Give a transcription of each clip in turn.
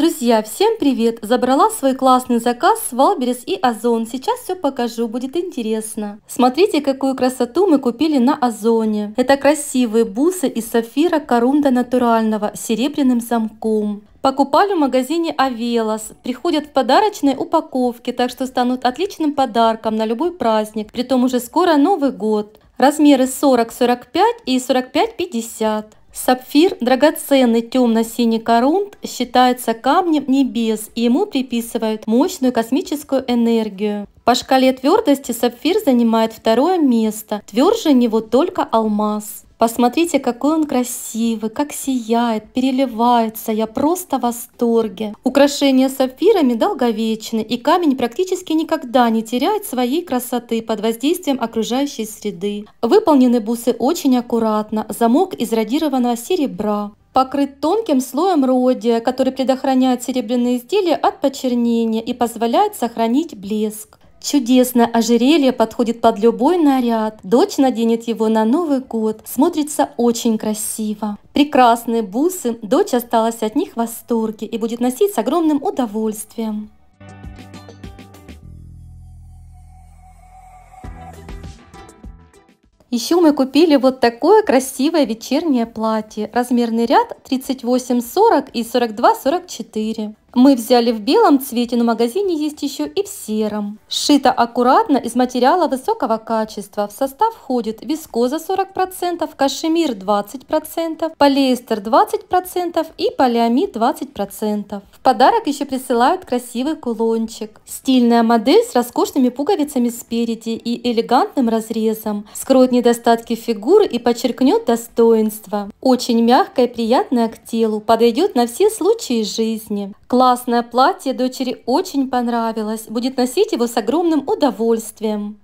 Друзья, всем привет! Забрала свой классный заказ с Валберес и Озон. Сейчас все покажу, будет интересно. Смотрите, какую красоту мы купили на Озоне. Это красивые бусы из сафира корунда натурального с серебряным замком. Покупали в магазине Авелос. Приходят в подарочной упаковке, так что станут отличным подарком на любой праздник. Притом уже скоро Новый год. Размеры 40-45 и 45-50. Сапфир, драгоценный темно-синий корунд, считается камнем небес, и ему приписывают мощную космическую энергию. По шкале твердости сапфир занимает второе место, тверже него только алмаз. Посмотрите, какой он красивый, как сияет, переливается. Я просто в восторге. Украшения сапфирами долговечны, и камень практически никогда не теряет своей красоты под воздействием окружающей среды. Выполнены бусы очень аккуратно, замок из радированного серебра. Покрыт тонким слоем родия, который предохраняет серебряные изделия от почернения и позволяет сохранить блеск. Чудесное ожерелье подходит под любой наряд. Дочь наденет его на Новый год. Смотрится очень красиво. Прекрасные бусы. Дочь осталась от них в восторге и будет носить с огромным удовольствием. Еще мы купили вот такое красивое вечернее платье. Размерный ряд 38-40 и 42-44. Мы взяли в белом цвете, но в магазине есть еще и в сером. Шито аккуратно из материала высокого качества. В состав входит вискоза 40%, кашемир 20%, полиэстер 20% и полиамид 20%. В подарок еще присылают красивый кулончик. Стильная модель с роскошными пуговицами спереди и элегантным разрезом. Скроет недостатки фигуры и подчеркнет достоинство. Очень мягкая и приятная к телу. Подойдет на все случаи жизни. Классное платье дочери очень понравилось, будет носить его с огромным удовольствием.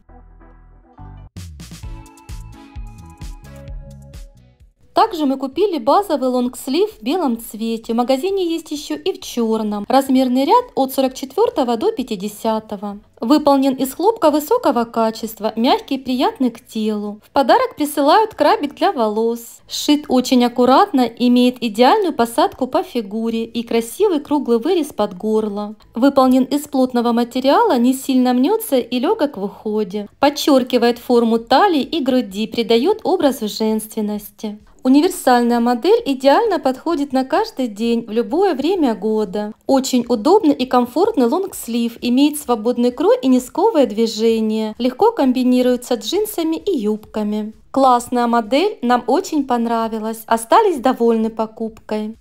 Также мы купили базовый лонгслив в белом цвете. В магазине есть еще и в черном. Размерный ряд от 44 до 50. Выполнен из хлопка высокого качества, мягкий и приятный к телу. В подарок присылают крабик для волос. Шит очень аккуратно, имеет идеальную посадку по фигуре и красивый круглый вырез под горло. Выполнен из плотного материала, не сильно мнется и легок в уходе. Подчеркивает форму талии и груди, придает образу женственности. Универсальная модель идеально подходит на каждый день в любое время года. Очень удобный и комфортный лонгслив, имеет свободный крой и низковое движение. Легко комбинируется джинсами и юбками. Классная модель, нам очень понравилась, остались довольны покупкой.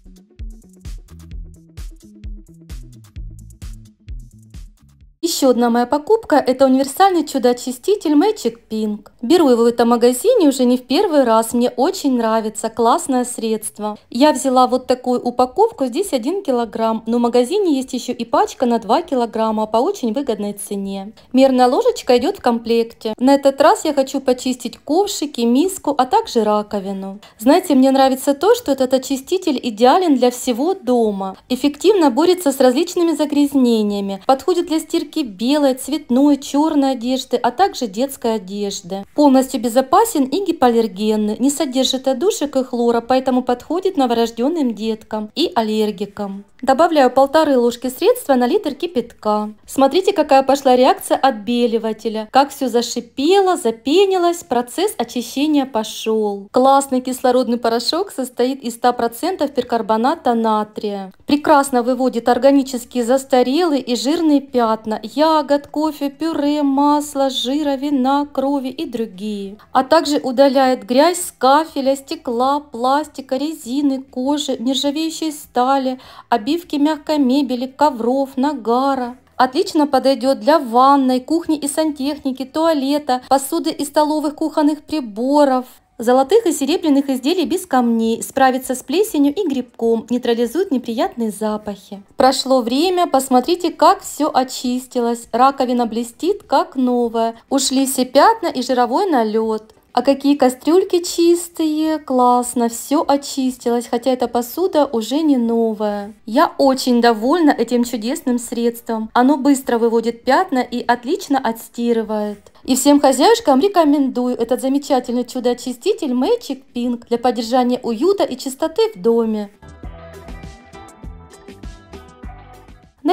Еще одна моя покупка – это универсальный чудо-очиститель Magic Pink. Беру его в этом магазине уже не в первый раз, мне очень нравится, классное средство. Я взяла вот такую упаковку, здесь 1 килограмм, но в магазине есть еще и пачка на 2 килограмма по очень выгодной цене. Мерная ложечка идет в комплекте. На этот раз я хочу почистить ковшики, миску, а также раковину. Знаете, мне нравится то, что этот очиститель идеален для всего дома. Эффективно борется с различными загрязнениями, подходит для стирки белой, цветной, черной одежды, а также детской одежды. Полностью безопасен и гипоаллергенный, не содержит одушек и хлора, поэтому подходит новорожденным деткам и аллергикам. Добавляю полторы ложки средства на литр кипятка. Смотрите, какая пошла реакция отбеливателя. Как все зашипело, запенилось, процесс очищения пошел. Классный кислородный порошок состоит из 100% перкарбоната натрия. Прекрасно выводит органические застарелые и жирные пятна, ягод, кофе, пюре, масло, жира, вина, крови и другие. А также удаляет грязь с кафеля, стекла, пластика, резины, кожи, нержавеющей стали, обивки мягкой мебели, ковров, нагара. Отлично подойдет для ванной, кухни и сантехники, туалета, посуды и столовых кухонных приборов, Золотых и серебряных изделий без камней, справится с плесенью и грибком, нейтрализует неприятные запахи. Прошло время, посмотрите, как все очистилось. Раковина блестит, как новая. Ушли все пятна и жировой налет. А какие кастрюльки чистые, классно, все очистилось, хотя эта посуда уже не новая. Я очень довольна этим чудесным средством. Оно быстро выводит пятна и отлично отстирывает. И всем хозяюшкам рекомендую этот замечательный чудо-очиститель Magic Pink для поддержания уюта и чистоты в доме.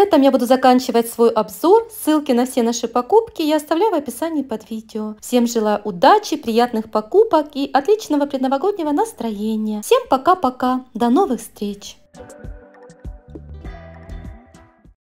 этом я буду заканчивать свой обзор. Ссылки на все наши покупки я оставляю в описании под видео. Всем желаю удачи, приятных покупок и отличного предновогоднего настроения. Всем пока-пока. До новых встреч!